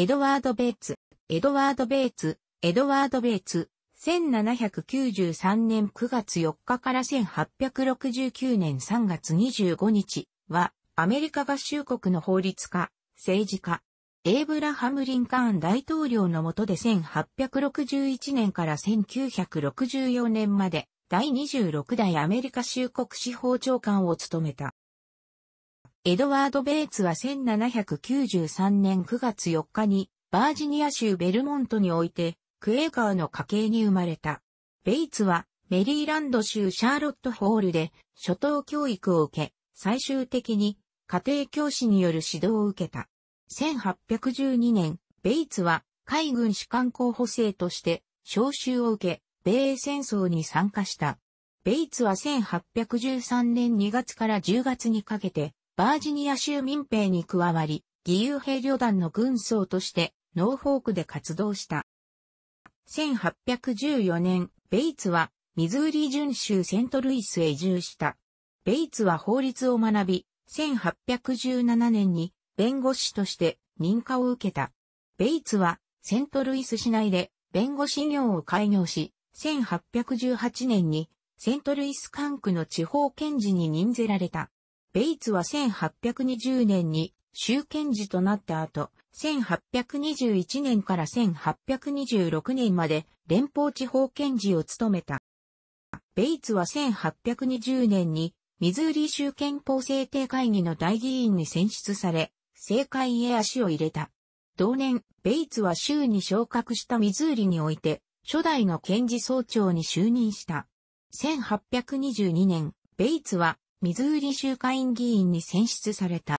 エドワード・ベイツ、エドワード・ベイツ、エドワード・ベイツ、1793年9月4日から1869年3月25日は、アメリカ合衆国の法律家、政治家、エイブラハム・リンカーン大統領の下で1861年から1964年まで第26代アメリカ州国司法長官を務めた。エドワード・ベイツは1793年9月4日に、バージニア州ベルモントにおいて、クエーカーの家系に生まれた。ベイツは、メリーランド州シャーロットホールで、初等教育を受け、最終的に、家庭教師による指導を受けた。1812年、ベイツは、海軍士官候補生として、召集を受け、米英戦争に参加した。ベイツは1813年2月から10月にかけて、バージニア州民兵に加わり、義勇兵旅団の軍曹としてノーフォークで活動した。1814年、ベイツはミズーリ巡州セントルイスへ移住した。ベイツは法律を学び、1817年に弁護士として認可を受けた。ベイツはセントルイス市内で弁護士業を開業し、1818年にセントルイス管区の地方検事に任ぜられた。ベイツは1820年に州県時となった後、1821年から1826年まで連邦地方検事を務めた。ベイツは1820年にミズーリ州憲法制定会議の大議員に選出され、政界へ足を入れた。同年、ベイツは州に昇格したミズーリにおいて、初代の検事総長に就任した。1822年、ベイツはミズーリ州会員議員に選出された。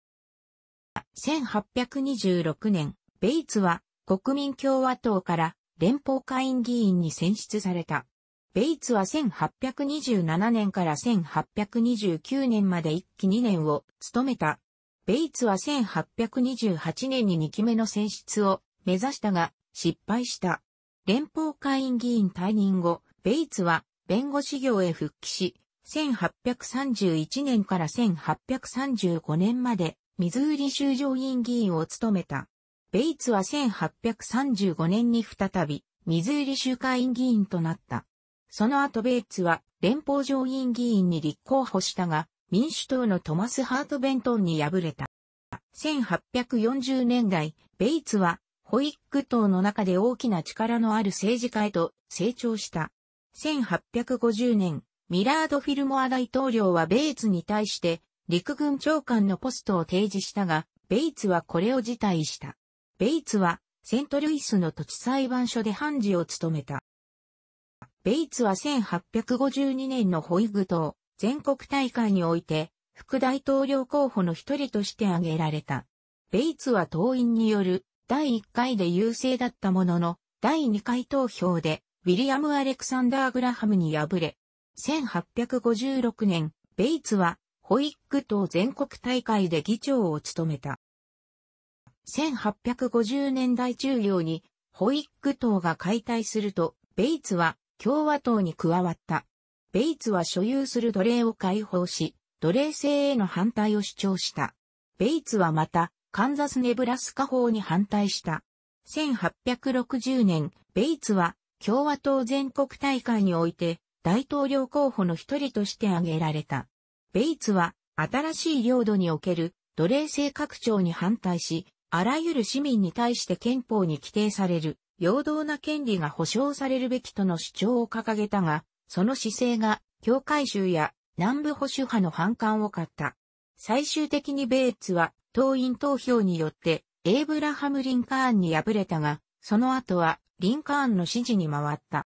1826年、ベイツは国民共和党から連邦会員議員に選出された。ベイツは1827年から1829年まで一期2年を務めた。ベイツは1828年に2期目の選出を目指したが失敗した。連邦会員議員退任後、ベイツは弁護士業へ復帰し、1831年から1835年まで、ミズーリ州上院議員を務めた。ベイツは1835年に再び、ミズーリ州会院議員となった。その後ベイツは連邦上院議員に立候補したが、民主党のトマス・ハート・ベントンに敗れた。1840年代、ベイツはホイック党の中で大きな力のある政治家へと成長した。1850年、ミラード・フィルモア大統領はベイツに対して陸軍長官のポストを提示したが、ベイツはこれを辞退した。ベイツはセントルイスの土地裁判所で判事を務めた。ベイツは1852年のホイグ島全国大会において副大統領候補の一人として挙げられた。ベイツは党員による第1回で優勢だったものの、第2回投票でウィリアム・アレクサンダー・グラハムに敗れ、1856年、ベイツは、ホイック島全国大会で議長を務めた。1850年代中央に、ホイック島が解体すると、ベイツは共和党に加わった。ベイツは所有する奴隷を解放し、奴隷制への反対を主張した。ベイツはまた、カンザス・ネブラスカ法に反対した。1860年、ベイツは共和党全国大会において、大統領候補の一人として挙げられた。ベイツは、新しい領土における奴隷制拡張に反対し、あらゆる市民に対して憲法に規定される、平等な権利が保障されるべきとの主張を掲げたが、その姿勢が、教会衆や南部保守派の反感を買った。最終的にベイツは、党員投票によって、エイブラハム・リンカーンに敗れたが、その後は、リンカーンの支持に回った。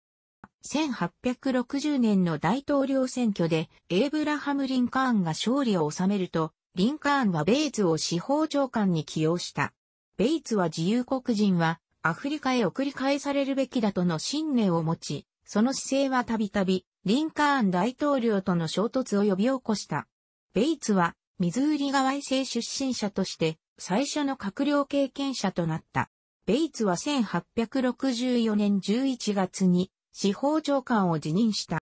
1860年の大統領選挙でエイブラハム・リンカーンが勝利を収めると、リンカーンはベイツを司法長官に起用した。ベイツは自由国人はアフリカへ送り返されるべきだとの信念を持ち、その姿勢はたびたびリンカーン大統領との衝突を呼び起こした。ベイツはミズーリ川衛星出身者として最初の閣僚経験者となった。ベイツは1864年11月に司法長官を辞任した。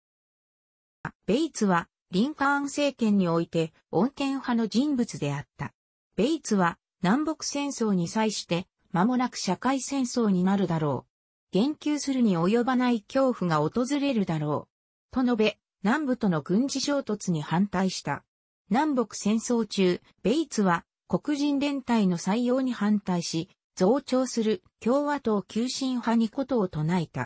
ベイツは、リンカーン政権において、穏健派の人物であった。ベイツは、南北戦争に際して、間もなく社会戦争になるだろう。言及するに及ばない恐怖が訪れるだろう。と述べ、南部との軍事衝突に反対した。南北戦争中、ベイツは黒人連帯の採用に反対し、増長する共和党急進派にことを唱えた。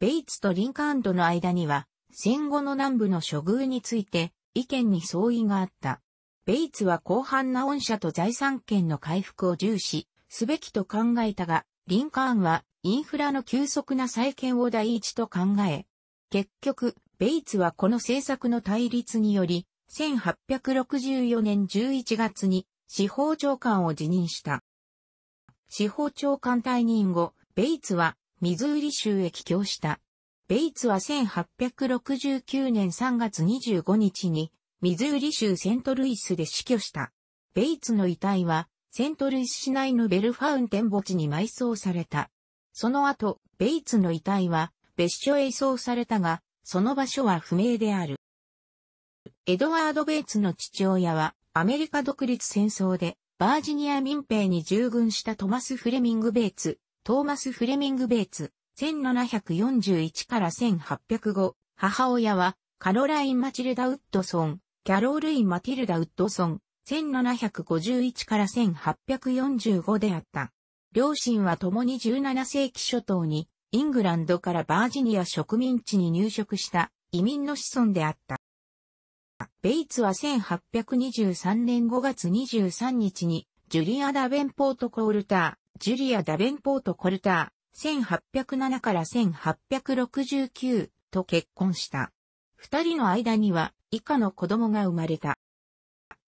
ベイツとリンカーンとの間には、戦後の南部の処遇について意見に相違があった。ベイツは広範な恩赦と財産権の回復を重視すべきと考えたが、リンカーンはインフラの急速な再建を第一と考え、結局、ベイツはこの政策の対立により、1864年11月に司法長官を辞任した。司法長官退任後、ベイツはミズーリ州へ帰郷した。ベイツは1869年3月25日に、ミズーリ州セントルイスで死去した。ベイツの遺体は、セントルイス市内のベルファウンテン墓地に埋葬された。その後、ベイツの遺体は、別所へ移送されたが、その場所は不明である。エドワード・ベイツの父親は、アメリカ独立戦争で、バージニア民兵に従軍したトマス・フレミング・ベイツ、トーマス・フレミング・ベイツ、1741から1805、母親は、カロライン・マチルダ・ウッドソン、キャロールイン・マティルダ・ウッドソン、1751から1845であった。両親は共に17世紀初頭に、イングランドからバージニア植民地に入植した移民の子孫であった。ベイツは1823年5月23日に、ジュリア・ダベンポート・コールター、ジュリア・ダベンポート・コルター、1807から1869と結婚した。二人の間には以下の子供が生まれた。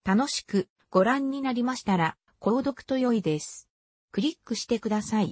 楽しくご覧になりましたら、購読と良いです。クリックしてください。